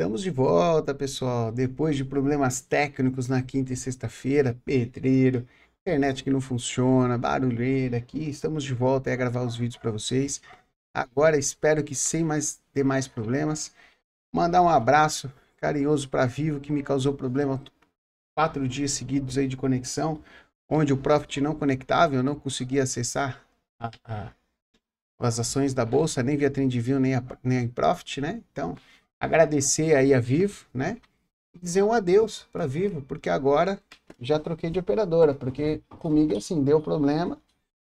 Estamos de volta, pessoal. Depois de problemas técnicos na quinta e sexta-feira, pedreiro, internet que não funciona, barulheira aqui, estamos de volta a gravar os vídeos para vocês. Agora espero que sem mais demais problemas. Mandar um abraço carinhoso para Vivo que me causou problema quatro dias seguidos aí de conexão, onde o Profit não conectava, eu não conseguia acessar as ações da bolsa, nem via Trendview, nem a, nem a Profit, né? Então, agradecer aí a Vivo, né? E dizer um adeus para Vivo, porque agora já troquei de operadora, porque comigo é assim, deu problema,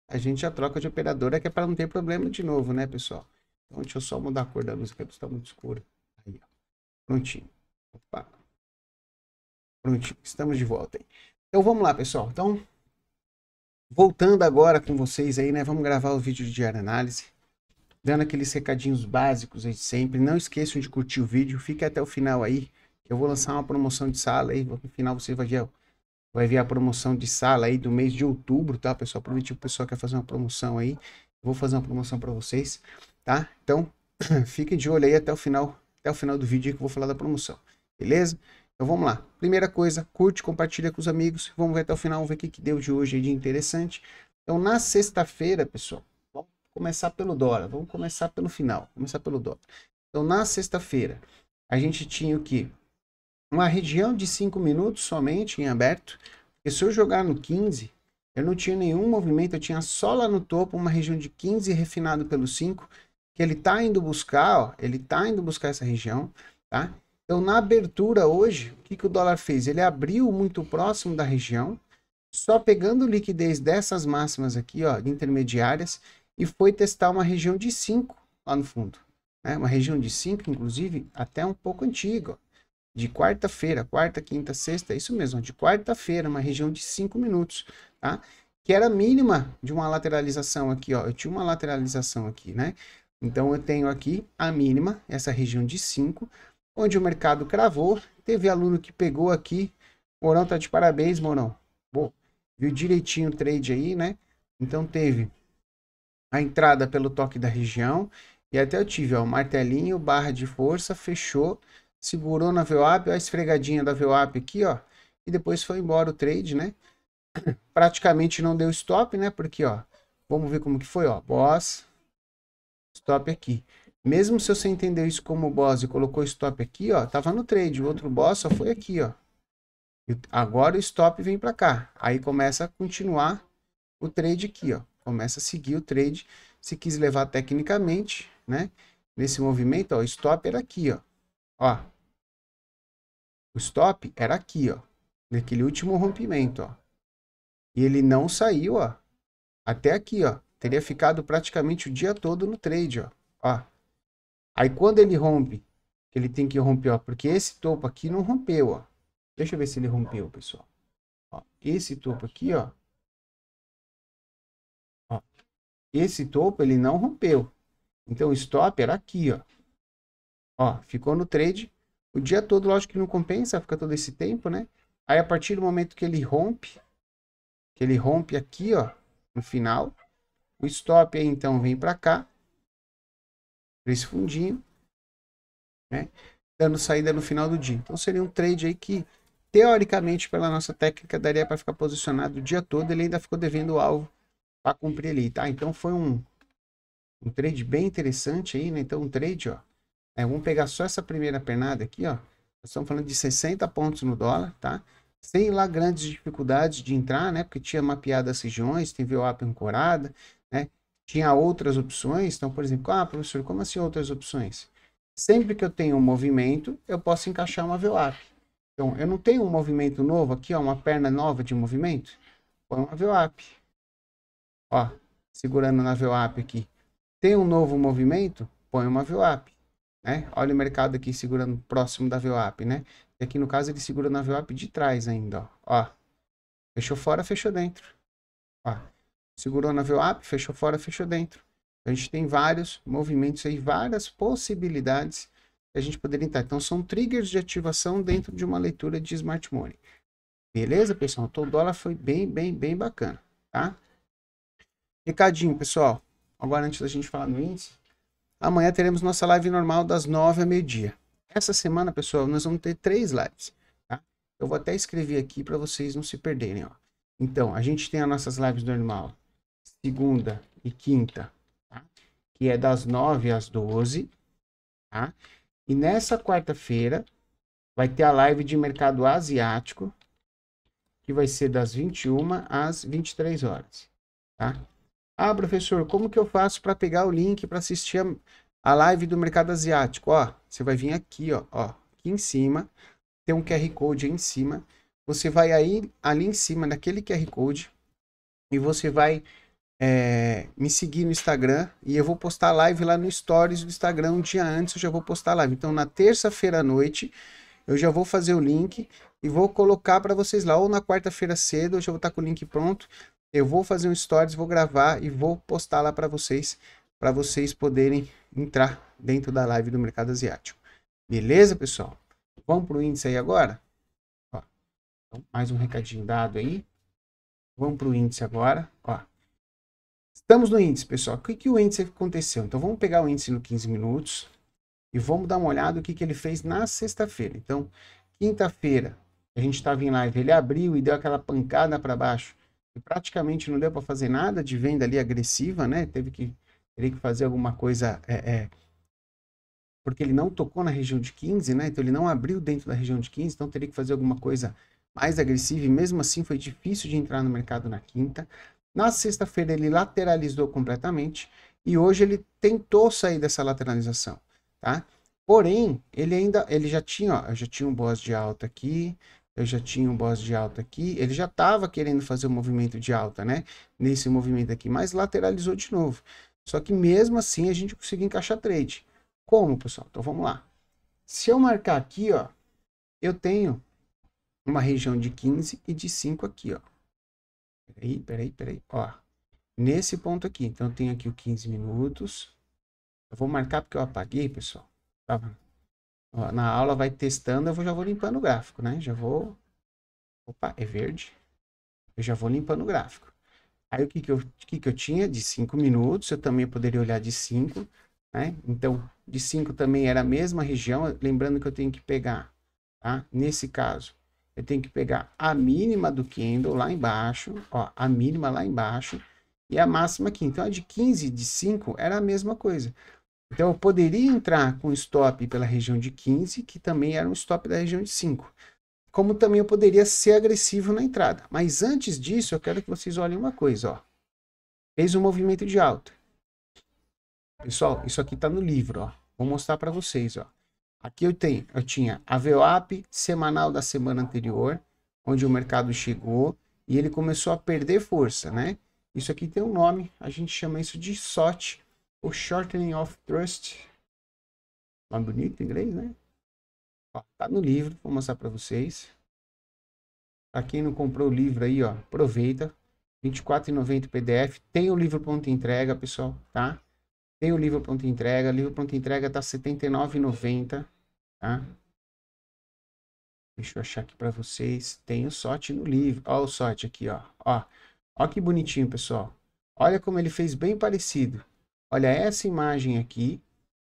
a gente já troca de operadora, que é para não ter problema de novo, né, pessoal? Então, deixa eu só mudar a cor da luz, que está muito escura. Aí, ó. Prontinho. Opa. Prontinho, estamos de volta hein? Então, vamos lá, pessoal. Então, voltando agora com vocês aí, né? Vamos gravar o vídeo de diária análise dando aqueles recadinhos básicos de sempre. Não esqueçam de curtir o vídeo, fique até o final aí. Eu vou lançar uma promoção de sala aí. No final você vai ver, vai ver a promoção de sala aí do mês de outubro, tá, pessoal? Prometi o pessoal quer fazer uma promoção aí. Vou fazer uma promoção para vocês, tá? Então, fiquem de olho aí até o final, até o final do vídeo que eu vou falar da promoção. Beleza? Então vamos lá. Primeira coisa, curte, compartilha com os amigos. Vamos ver até o final, vamos ver o que, que deu de hoje de interessante. Então na sexta-feira, pessoal, começar pelo dólar. Vamos começar pelo final, começar pelo dólar. Então, na sexta-feira, a gente tinha o que? Uma região de 5 minutos somente em aberto. Porque se eu jogar no 15, eu não tinha nenhum movimento, eu tinha só lá no topo uma região de 15 refinado pelo 5, que ele tá indo buscar, ó, ele tá indo buscar essa região, tá? Então, na abertura hoje, o que, que o dólar fez? Ele abriu muito próximo da região, só pegando liquidez dessas máximas aqui, ó, intermediárias, e foi testar uma região de 5 lá no fundo. Né? Uma região de 5, inclusive, até um pouco antiga. De quarta-feira, quarta, quinta, sexta, é isso mesmo, de quarta-feira, uma região de 5 minutos, tá? Que era a mínima de uma lateralização aqui, ó. Eu tinha uma lateralização aqui, né? Então, eu tenho aqui a mínima, essa região de 5, onde o mercado cravou. Teve aluno que pegou aqui. Morão tá de parabéns, Morão. Bom, viu direitinho o trade aí, né? Então, teve a entrada pelo toque da região. E até eu tive, ó, martelinho, barra de força, fechou, segurou na VWAP, a esfregadinha da VWAP aqui, ó. E depois foi embora o trade, né? Praticamente não deu stop, né? Porque, ó, vamos ver como que foi, ó. Boss, stop aqui. Mesmo se você entendeu isso como boss e colocou stop aqui, ó, tava no trade. O outro boss só foi aqui, ó. Agora o stop vem para cá. Aí começa a continuar o trade aqui, ó começa a seguir o trade. Se quis levar tecnicamente, né? Nesse movimento, ó, o stop era aqui, ó. Ó. O stop era aqui, ó. Naquele último rompimento, ó. E ele não saiu, ó. Até aqui, ó. Teria ficado praticamente o dia todo no trade, ó. Ó. Aí quando ele rompe, ele tem que romper, ó. Porque esse topo aqui não rompeu, ó. Deixa eu ver se ele rompeu, pessoal. Ó, esse topo aqui, ó, Esse topo ele não rompeu. Então o stop era aqui, ó. Ó, ficou no trade o dia todo, lógico que não compensa, fica todo esse tempo, né? Aí a partir do momento que ele rompe, que ele rompe aqui, ó, no final, o stop aí então vem para cá, para esse fundinho, né? Dando saída no final do dia. Então seria um trade aí que teoricamente pela nossa técnica daria para ficar posicionado o dia todo, ele ainda ficou devendo o alvo para cumprir ali, tá? Então foi um, um trade bem interessante aí, né? Então um trade, ó. É, vamos pegar só essa primeira pernada aqui, ó. Nós estamos falando de 60 pontos no dólar, tá? Sem lá grandes dificuldades de entrar, né? Porque tinha mapeado as regiões, tem VWAP ancorada, né? Tinha outras opções. Então, por exemplo, ah, professor, como assim outras opções? Sempre que eu tenho um movimento, eu posso encaixar uma VWAP. Então, eu não tenho um movimento novo aqui, ó, uma perna nova de movimento? Põe uma VWAP. Ó, segurando na VWAP aqui. Tem um novo movimento? Põe uma VWAP. Né? Olha o mercado aqui segurando próximo da VWAP, né? E aqui no caso ele segura na VWAP de trás ainda, ó. ó. Fechou fora, fechou dentro. Ó. Segurou na VWAP, fechou fora, fechou dentro. A gente tem vários movimentos aí, várias possibilidades que a gente poderia entrar. Então são triggers de ativação dentro de uma leitura de smart money. Beleza, pessoal? Então o dólar foi bem, bem, bem bacana, tá? Recadinho, pessoal. Agora, antes da gente falar no índice, amanhã teremos nossa live normal das nove a meio-dia. Essa semana, pessoal, nós vamos ter três lives. Tá? Eu vou até escrever aqui para vocês não se perderem. Ó. Então, a gente tem as nossas lives normal, segunda e quinta, tá? que é das nove às doze. Tá? E nessa quarta-feira vai ter a live de mercado asiático, que vai ser das 21 às 23 horas, tá? Ah, professor, como que eu faço para pegar o link para assistir a, a live do mercado asiático? Ó, você vai vir aqui, ó, ó, aqui em cima, tem um QR Code aí em cima. Você vai aí, ali em cima, naquele QR Code, e você vai é, me seguir no Instagram e eu vou postar live lá no Stories do Instagram um dia antes eu já vou postar live. Então na terça-feira à noite eu já vou fazer o link e vou colocar para vocês lá ou na quarta-feira cedo eu já vou estar tá com o link pronto eu vou fazer um stories, vou gravar e vou postar lá para vocês, para vocês poderem entrar dentro da live do mercado asiático. Beleza, pessoal? Vamos para o índice aí agora? Ó, então, mais um recadinho dado aí. Vamos para o índice agora. Ó. Estamos no índice, pessoal. O que, que o índice aconteceu? Então, vamos pegar o índice no 15 minutos e vamos dar uma olhada o que, que ele fez na sexta-feira. Então, quinta-feira, a gente estava em live, ele abriu e deu aquela pancada para baixo praticamente não deu para fazer nada de venda ali agressiva, né? Teve que, teria que fazer alguma coisa. É, é, porque ele não tocou na região de 15, né? Então ele não abriu dentro da região de 15, então teria que fazer alguma coisa mais agressiva e mesmo assim foi difícil de entrar no mercado na quinta. Na sexta-feira ele lateralizou completamente e hoje ele tentou sair dessa lateralização, tá? Porém, ele ainda, ele já tinha, ó, já tinha um boss de alta aqui, eu já tinha um boss de alta aqui, ele já estava querendo fazer o um movimento de alta, né? Nesse movimento aqui, mas lateralizou de novo. Só que mesmo assim a gente conseguiu encaixar trade. Como, pessoal? Então vamos lá. Se eu marcar aqui, ó, eu tenho uma região de 15 e de 5 aqui, ó. Peraí, peraí, peraí, ó. Nesse ponto aqui, então eu tenho aqui o 15 minutos. Eu vou marcar porque eu apaguei, pessoal. Tava... Tá na aula vai testando, eu já vou limpando o gráfico, né? Já vou... Opa, é verde. Eu já vou limpando o gráfico. Aí o que que eu, que que eu tinha? De 5 minutos, eu também poderia olhar de 5, né? Então, de 5 também era a mesma região, lembrando que eu tenho que pegar, tá? Nesse caso, eu tenho que pegar a mínima do candle lá embaixo, ó, a mínima lá embaixo, e a máxima aqui. Então, a de 15, de 5, era a mesma coisa. Então eu poderia entrar com stop pela região de 15, que também era um stop da região de 5. Como também eu poderia ser agressivo na entrada. Mas antes disso, eu quero que vocês olhem uma coisa, ó. Fez um movimento de alta. Pessoal, isso aqui está no livro, ó. Vou mostrar para vocês, ó. Aqui eu tenho, eu tinha a VWAP semanal da semana anterior, onde o mercado chegou e ele começou a perder força, né? Isso aqui tem um nome, a gente chama isso de SOT, o Shortening of Trust. Mais bonito em inglês, né? Ó, tá no livro, vou mostrar para vocês. Para quem não comprou o livro aí, ó, aproveita. R$ 24,90 PDF. Tem o livro pronto entrega, pessoal, tá? Tem o livro pronto entrega. O livro pronto entrega tá R$ 79,90, tá? Deixa eu achar aqui para vocês. Tem o sorte no livro. Ó o sorte aqui, ó. Ó, ó que bonitinho, pessoal. Olha como ele fez bem parecido olha essa imagem aqui,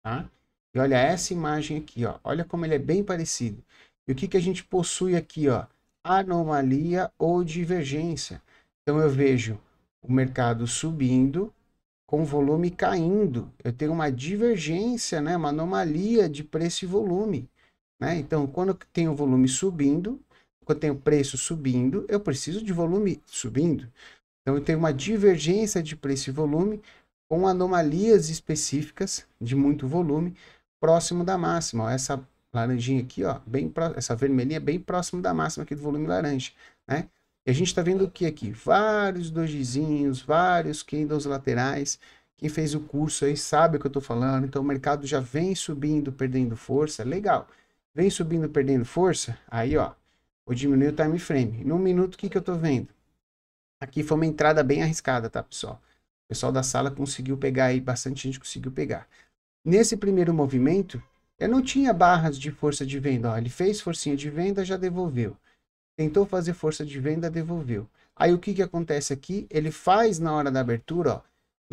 tá? E olha essa imagem aqui, ó. Olha como ele é bem parecido. E o que, que a gente possui aqui, ó? Anomalia ou divergência. Então, eu vejo o mercado subindo com volume caindo. Eu tenho uma divergência, né? uma anomalia de preço e volume. Né? Então, quando eu tenho volume subindo, quando eu tenho preço subindo, eu preciso de volume subindo. Então, eu tenho uma divergência de preço e volume, com anomalias específicas de muito volume próximo da máxima. Ó, essa laranjinha aqui, ó, bem pro... essa vermelhinha é bem próximo da máxima aqui do volume laranja, né? E a gente está vendo o que aqui? Vários dojizinhos, vários candles laterais. Quem fez o curso aí sabe o que eu estou falando. Então o mercado já vem subindo, perdendo força. Legal. Vem subindo, perdendo força. Aí, ó, vou diminuir o time frame. no minuto, o que, que eu estou vendo? Aqui foi uma entrada bem arriscada, tá, pessoal? pessoal da sala conseguiu pegar aí, bastante gente conseguiu pegar. Nesse primeiro movimento, eu não tinha barras de força de venda. Ó, ele fez forcinha de venda, já devolveu. Tentou fazer força de venda, devolveu. Aí o que, que acontece aqui? Ele faz na hora da abertura, ó,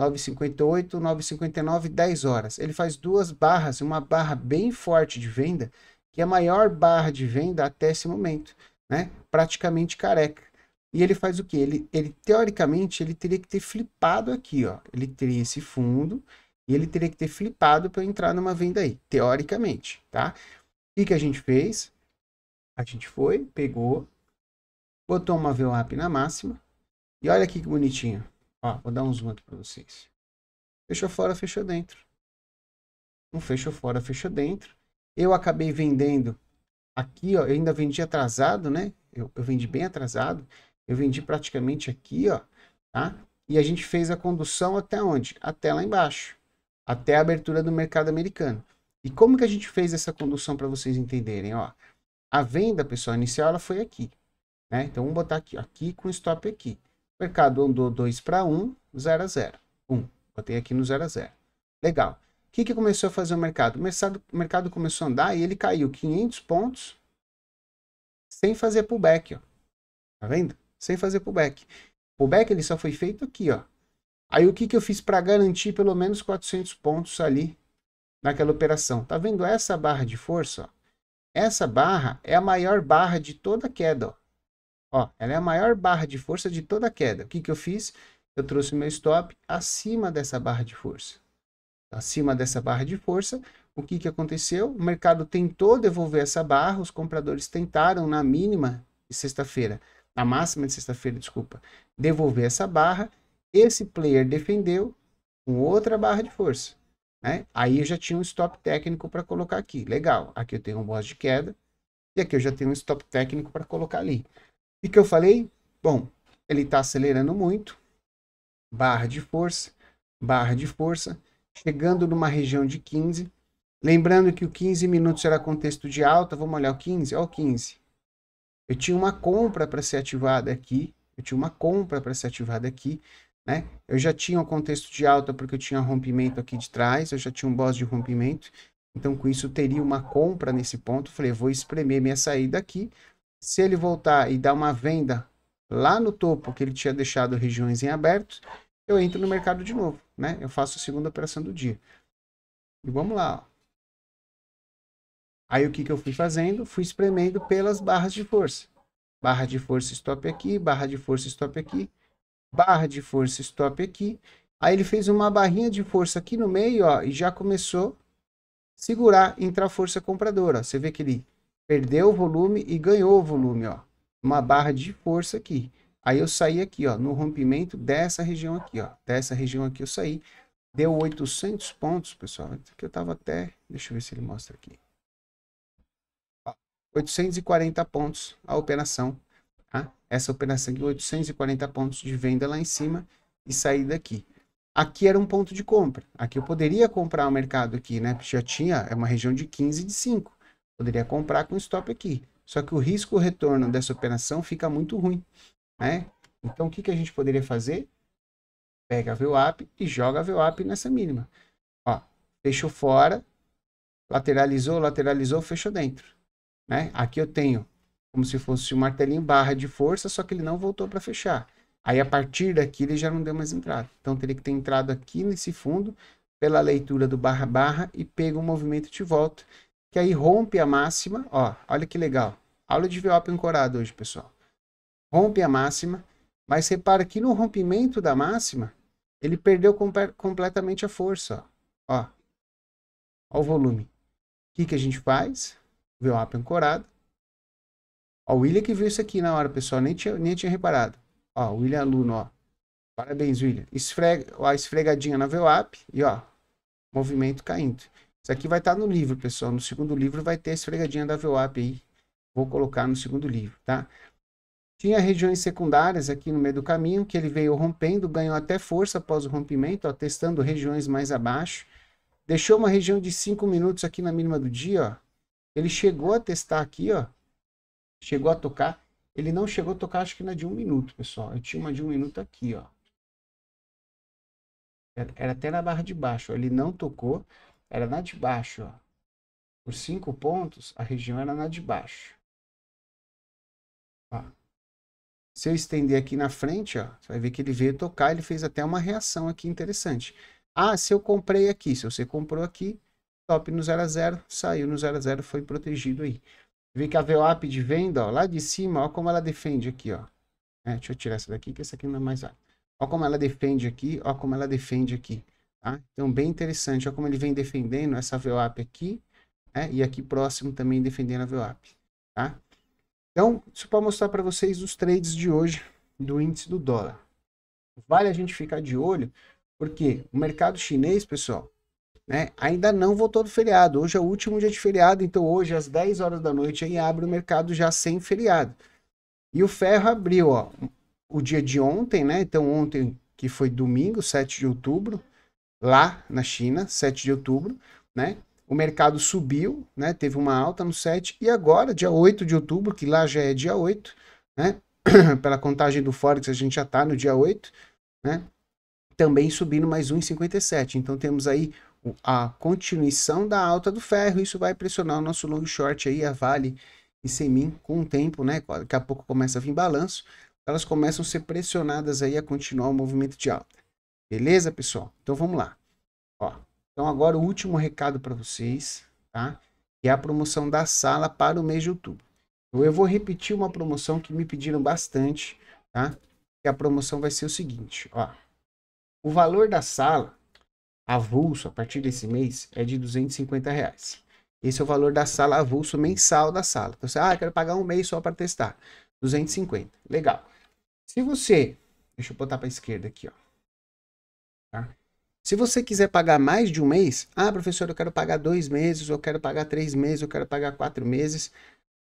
9,58, 9,59, 10 horas. Ele faz duas barras, uma barra bem forte de venda, que é a maior barra de venda até esse momento, né? Praticamente careca. E ele faz o que? Ele, ele, teoricamente, ele teria que ter flipado aqui, ó. Ele teria esse fundo e ele teria que ter flipado para entrar numa venda aí, teoricamente, tá? O que, que a gente fez? A gente foi, pegou, botou uma VWAP na máxima e olha aqui que bonitinho. Ó, vou dar um zoom aqui para vocês. Fechou fora, fechou dentro. Um fechou fora, fechou dentro. Eu acabei vendendo aqui, ó, eu ainda vendi atrasado, né? eu, eu vendi bem atrasado. Eu vendi praticamente aqui, ó, tá? E a gente fez a condução até onde? Até lá embaixo, até a abertura do mercado americano. E como que a gente fez essa condução para vocês entenderem, ó? A venda, pessoal, inicial ela foi aqui, né? Então vamos botar aqui, aqui com stop aqui. O mercado andou 2 para 1, 0 a 0. 1. Botei aqui no 0 a 0. Legal. O que, que começou a fazer o mercado? O mercado, o mercado começou a andar e ele caiu 500 pontos sem fazer pullback, ó. Tá vendo? sem fazer pullback. Pullback ele só foi feito aqui, ó. Aí o que, que eu fiz para garantir pelo menos 400 pontos ali naquela operação? Tá vendo essa barra de força? Ó? Essa barra é a maior barra de toda a queda. Ó. Ó, ela é a maior barra de força de toda a queda. O que, que eu fiz? Eu trouxe meu stop acima dessa barra de força. Acima dessa barra de força, o que, que aconteceu? O mercado tentou devolver essa barra, os compradores tentaram na mínima de sexta-feira na máxima de sexta-feira, desculpa, devolver essa barra, esse player defendeu com outra barra de força. Né? Aí eu já tinha um stop técnico para colocar aqui. Legal, aqui eu tenho um boss de queda e aqui eu já tenho um stop técnico para colocar ali. E que eu falei? Bom, ele está acelerando muito, barra de força, barra de força, chegando numa região de 15. Lembrando que o 15 minutos era contexto de alta, vamos olhar o 15, ó o 15 eu tinha uma compra para ser ativada aqui, eu tinha uma compra para ser ativada aqui, né? Eu já tinha um contexto de alta porque eu tinha rompimento aqui de trás, eu já tinha um boss de rompimento, então com isso teria uma compra nesse ponto, falei, vou espremer minha saída aqui, se ele voltar e dar uma venda lá no topo que ele tinha deixado regiões em aberto, eu entro no mercado de novo, né? Eu faço a segunda operação do dia. E vamos lá, ó. Aí o que, que eu fui fazendo? Fui espremendo pelas barras de força. Barra de força, stop aqui, barra de força, stop aqui, barra de força, stop aqui. Aí ele fez uma barrinha de força aqui no meio, ó, e já começou segurar, entrar força compradora. Você vê que ele perdeu o volume e ganhou o volume, ó. Uma barra de força aqui. Aí eu saí aqui, ó, no rompimento dessa região aqui, ó. Dessa região aqui eu saí. Deu 800 pontos, pessoal. Então, que eu tava até... Deixa eu ver se ele mostra aqui. 840 pontos a operação. Tá? Essa operação de 840 pontos de venda lá em cima e sair daqui. Aqui era um ponto de compra. Aqui eu poderia comprar o mercado aqui, né? Já tinha, é uma região de 15 de 5. Poderia comprar com stop aqui. Só que o risco retorno dessa operação fica muito ruim, né? Então, o que, que a gente poderia fazer? Pega a VWAP e joga a VWAP nessa mínima. Ó, fechou fora, lateralizou, lateralizou, fechou dentro. Né? Aqui eu tenho como se fosse um martelinho barra de força, só que ele não voltou para fechar. Aí a partir daqui ele já não deu mais entrada. Então teria que ter entrado aqui nesse fundo pela leitura do barra barra e pega o um movimento de volta, que aí rompe a máxima, ó, olha que legal. Aula de VOP ancorado hoje, pessoal. Rompe a máxima, mas repara que no rompimento da máxima, ele perdeu completamente a força, ó. Ó, ó o volume. O que, que a gente faz? VWAP ancorado. Ó, o William que viu isso aqui na hora, pessoal. Nem tinha, nem tinha reparado. Ó, o William é aluno, ó. Parabéns, William. Esfrega, ó, a esfregadinha na VWAP e ó, movimento caindo. Isso aqui vai estar tá no livro, pessoal. No segundo livro vai ter a esfregadinha da VWAP aí. Vou colocar no segundo livro, tá? Tinha regiões secundárias aqui no meio do caminho, que ele veio rompendo, ganhou até força após o rompimento, ó, testando regiões mais abaixo. Deixou uma região de 5 minutos aqui na mínima do dia, ó. Ele chegou a testar aqui, ó. Chegou a tocar. Ele não chegou a tocar, acho que na de um minuto, pessoal. Eu tinha uma de um minuto aqui, ó. Era até na barra de baixo, ó. Ele não tocou. Era na de baixo, ó. Por cinco pontos, a região era na de baixo. Ó. Se eu estender aqui na frente, ó, você vai ver que ele veio tocar, ele fez até uma reação aqui interessante. Ah, se eu comprei aqui, se você comprou aqui, top no 0 a 0 saiu no 0 a 0 foi protegido aí. Vê que a VWAP de venda, ó, lá de cima, ó como ela defende aqui, ó. É, deixa eu tirar essa daqui, que essa aqui não é mais alta. Ó como ela defende aqui, ó como ela defende aqui, tá? Então, bem interessante, ó como ele vem defendendo essa VWAP aqui, né? E aqui próximo também defendendo a VWAP, tá? Então, só para mostrar para vocês os trades de hoje do índice do dólar. Vale a gente ficar de olho, porque o mercado chinês, pessoal, né? Ainda não voltou do feriado. Hoje é o último dia de feriado, então hoje às 10 horas da noite aí abre o mercado já sem feriado. E o ferro abriu, ó, o dia de ontem, né? Então ontem que foi domingo, 7 de outubro, lá na China, 7 de outubro, né? O mercado subiu, né? Teve uma alta no 7 e agora, dia 8 de outubro, que lá já é dia 8, né? Pela contagem do Forex, a gente já tá no dia 8, né? Também subindo mais 1,57. Então temos aí a continuação da alta do ferro. Isso vai pressionar o nosso long short aí, a Vale e Semin com o tempo, né? Daqui a pouco começa a vir balanço. Elas começam a ser pressionadas aí a continuar o movimento de alta. Beleza, pessoal? Então vamos lá. Ó, então agora o último recado para vocês, tá? Que é a promoção da sala para o mês de outubro. Então, eu vou repetir uma promoção que me pediram bastante, tá? Que a promoção vai ser o seguinte, ó. O valor da sala avulso a partir desse mês é de 250 reais. Esse é o valor da sala avulso mensal da sala. Então, você, ah, quero pagar um mês só para testar. 250. Legal. Se você, deixa eu botar para a esquerda aqui, ó. Tá? Se você quiser pagar mais de um mês, ah, professor, eu quero pagar dois meses, eu quero pagar três meses, eu quero pagar quatro meses. O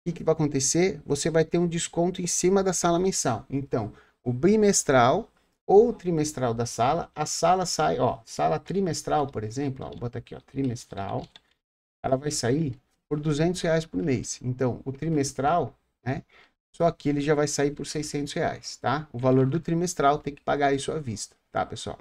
que, que vai acontecer? Você vai ter um desconto em cima da sala mensal. Então, o bimestral ou trimestral da sala, a sala sai, ó, sala trimestral, por exemplo, ó, bota aqui, ó, trimestral, ela vai sair por 200 reais por mês. Então, o trimestral, né, só que ele já vai sair por 600 reais, tá? O valor do trimestral tem que pagar isso à vista, tá, pessoal?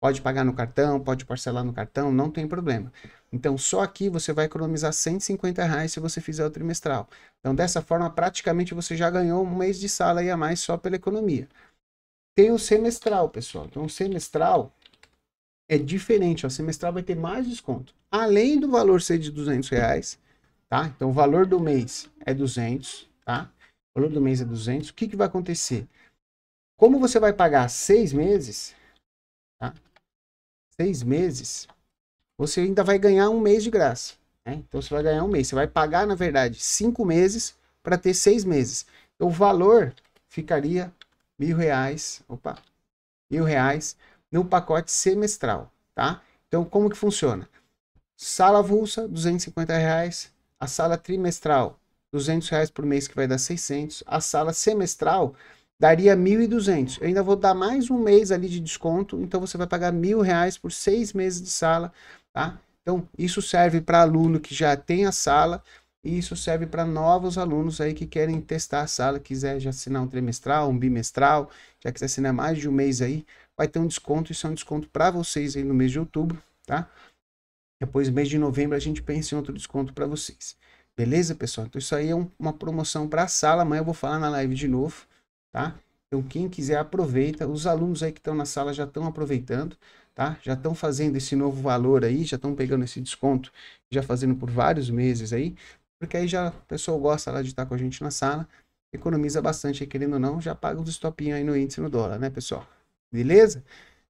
Pode pagar no cartão, pode parcelar no cartão, não tem problema. Então, só aqui você vai economizar 150 reais se você fizer o trimestral. Então, dessa forma, praticamente você já ganhou um mês de sala aí a mais só pela economia. Tem o semestral, pessoal. Então, o semestral é diferente. O semestral vai ter mais desconto. Além do valor ser de 200 reais, tá? Então, o valor do mês é 200, tá? O valor do mês é 200. O que, que vai acontecer? Como você vai pagar seis meses, tá? Seis meses, você ainda vai ganhar um mês de graça. Né? Então, você vai ganhar um mês. Você vai pagar, na verdade, cinco meses para ter seis meses. Então, o valor ficaria mil reais, opa, mil reais no pacote semestral, tá? Então, como que funciona? Sala avulsa, 250 reais. A sala trimestral, 200 reais por mês, que vai dar 600. A sala semestral daria 1.200. Eu ainda vou dar mais um mês ali de desconto, então você vai pagar mil reais por seis meses de sala, tá? Então, isso serve para aluno que já tem a sala, e isso serve para novos alunos aí que querem testar a sala, quiser já assinar um trimestral, um bimestral, já quiser assinar mais de um mês aí, vai ter um desconto, isso é um desconto para vocês aí no mês de outubro, tá? Depois, mês de novembro, a gente pensa em outro desconto para vocês. Beleza, pessoal? Então, isso aí é um, uma promoção para a sala, amanhã eu vou falar na live de novo, tá? Então, quem quiser, aproveita. Os alunos aí que estão na sala já estão aproveitando, tá? Já estão fazendo esse novo valor aí, já estão pegando esse desconto, já fazendo por vários meses aí porque aí já a pessoa gosta lá né, de estar com a gente na sala, economiza bastante, querendo ou não, já paga os stopinhos aí no índice no dólar, né, pessoal? Beleza?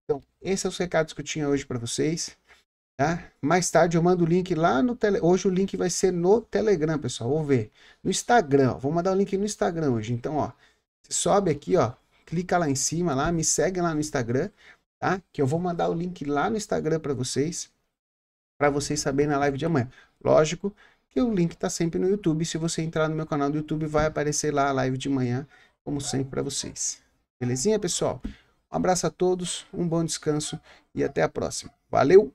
Então, esses são os recados que eu tinha hoje para vocês. Tá? Mais tarde eu mando o link lá no Telegram. Hoje o link vai ser no Telegram, pessoal. Vou ver. No Instagram. Ó. Vou mandar o link no Instagram hoje. Então, ó. Você sobe aqui, ó. Clica lá em cima, lá. Me segue lá no Instagram, tá? Que eu vou mandar o link lá no Instagram para vocês. Para vocês saberem na live de amanhã. Lógico que o link está sempre no YouTube. Se você entrar no meu canal do YouTube, vai aparecer lá a live de manhã, como sempre, para vocês. Belezinha, pessoal? Um abraço a todos, um bom descanso e até a próxima. Valeu!